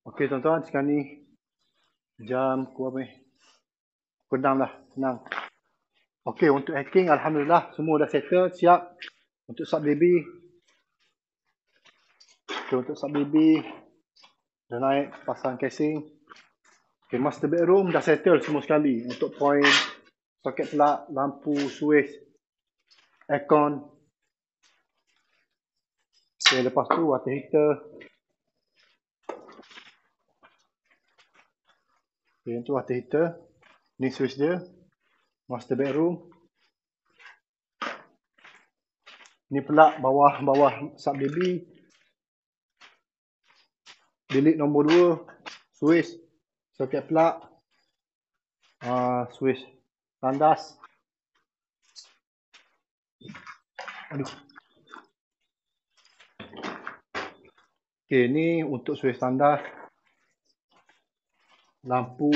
Okey tuan-tuan, sekarang ni jam ku apa ni? Pukul lah, senang. Okey, untuk hacking, Alhamdulillah, semua dah settle, siap. Untuk sub baby. Okey, untuk sub baby. Dah naik, pasang casing. Okey, master bedroom dah settle semua sekali. Untuk point, soket pelak, lampu, suis, aircon. Okey, lepas tu, water heater. Yang tu water heater. Ni switch dia. Master bedroom. Ni pula bawah-bawah sub baby. Bilik nombor 2. Switch. Socket plug. Uh, ah, switch. Tandas. Aduh. Okay, ni untuk switch tandas lampu,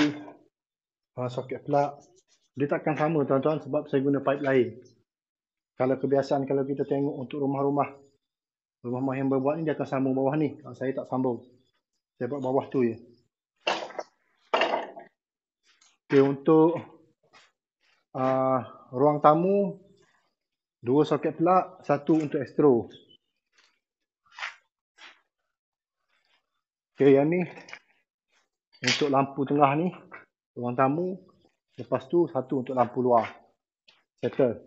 uh, soket plug. Dia takkan sama tuan-tuan sebab saya guna pipe lain. Kalau kebiasaan kalau kita tengok untuk rumah-rumah. Rumah-rumah yang berbuat ni dia akan sambung bawah ni. Kalau ah, saya tak sambung. Saya buat bawah tu je. Okay, untuk uh, ruang tamu, dua soket plug, satu untuk astro. Okay, yang ni untuk lampu tengah ni ruang tamu lepas tu satu untuk lampu luar settle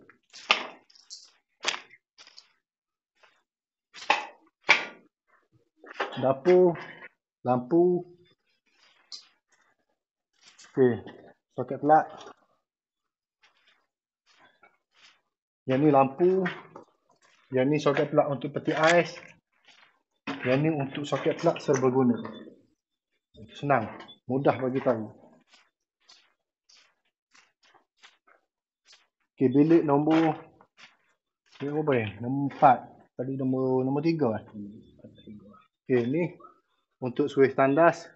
dapur lampu okey soket pelat yang ni lampu yang ni soket pelat untuk peti ais yang ni untuk soket pelat serbaguna Senang. Mudah bagi tahu. Okey, bilik nombor Bilik apa ni? Nombor empat. Tadi nombor nombor tiga kan? Okey, ni untuk suis tandas.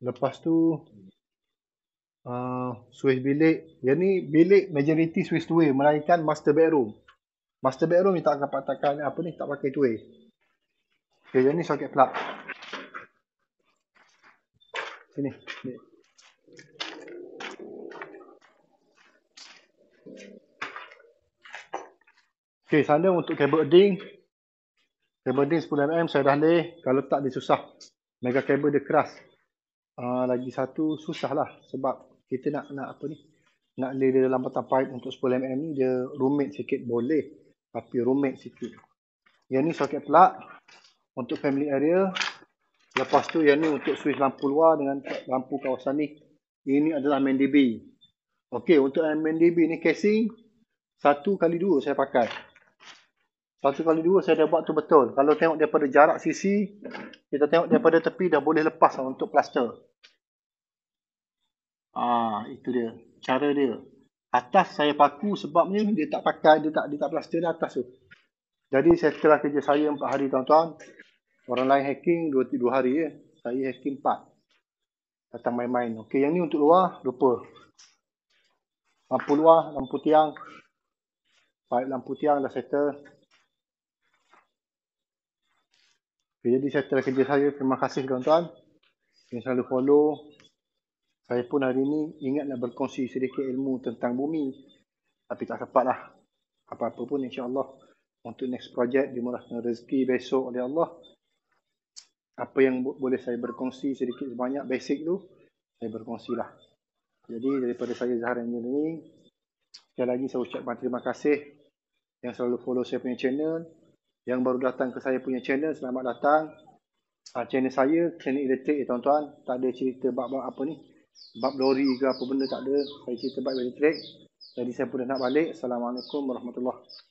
Lepas tu uh, suis bilik. Yang ni bilik majoriti suis tuai. Melainkan master bedroom. Master bedroom ni tak akan patahkan apa ni. Tak pakai tuai. Okey, yang ni socket plug sini. Okey, sana untuk kabel ding. kabel ding 10 mm saya dah le. Kalau tak dia susah. Mega kabel dia keras. Uh, lagi satu susah lah sebab kita nak nak apa ni? Nak le dia dalam batang pipe untuk 10 mm ni dia rumit sikit boleh tapi rumit sikit. Yang ni soket plug untuk family area Lepas tu yang ni untuk suis lampu luar dengan lampu kawasan ni. Ini adalah MDB. Okey, untuk MDB ni casing satu kali dua saya pakai. Satu kali dua saya dah buat tu betul. Kalau tengok daripada jarak sisi, kita tengok daripada tepi dah boleh lepas untuk plaster. Ah, itu dia cara dia. Atas saya paku sebab ni dia tak pakai, dia tak dia tak plaster di atas tu. Jadi setelah kerja saya 4 hari tuan-tuan, Orang lain hacking 2 3 hari je. Eh. Saya hacking 4. Datang main-main. Okey, yang ni untuk luar, lupa. Lampu luar, lampu tiang. Pipe lampu tiang dah settle. Okay, jadi settle kerja saya. Terima kasih tuan-tuan. Yang selalu follow. Saya pun hari ini ingat nak berkongsi sedikit ilmu tentang bumi. Tapi tak sempatlah. Apa-apa pun insyaAllah. Untuk next project, dimulakan rezeki besok oleh Allah apa yang boleh saya berkongsi sedikit sebanyak basic tu saya berkongsi lah. Jadi daripada saya Zahar ini, sekali lagi saya ucapkan terima kasih yang selalu follow saya punya channel, yang baru datang ke saya punya channel selamat datang. Ah channel saya channel Elektrik ya tuan-tuan, tak ada cerita bab-bab apa ni. Bab lori ke apa benda tak ada, saya cerita bab elektrik. Jadi saya pun nak balik. Assalamualaikum warahmatullahi